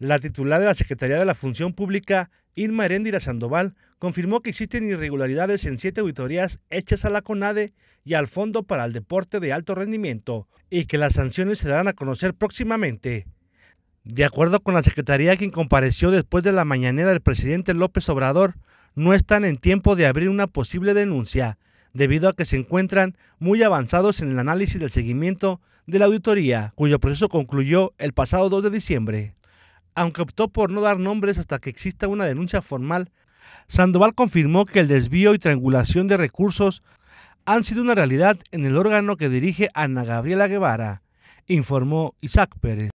La titular de la Secretaría de la Función Pública, Irma Heréndira Sandoval, confirmó que existen irregularidades en siete auditorías hechas a la CONADE y al Fondo para el Deporte de Alto Rendimiento y que las sanciones se darán a conocer próximamente. De acuerdo con la Secretaría, quien compareció después de la mañanera del presidente López Obrador, no están en tiempo de abrir una posible denuncia, debido a que se encuentran muy avanzados en el análisis del seguimiento de la auditoría, cuyo proceso concluyó el pasado 2 de diciembre aunque optó por no dar nombres hasta que exista una denuncia formal. Sandoval confirmó que el desvío y triangulación de recursos han sido una realidad en el órgano que dirige Ana Gabriela Guevara, informó Isaac Pérez.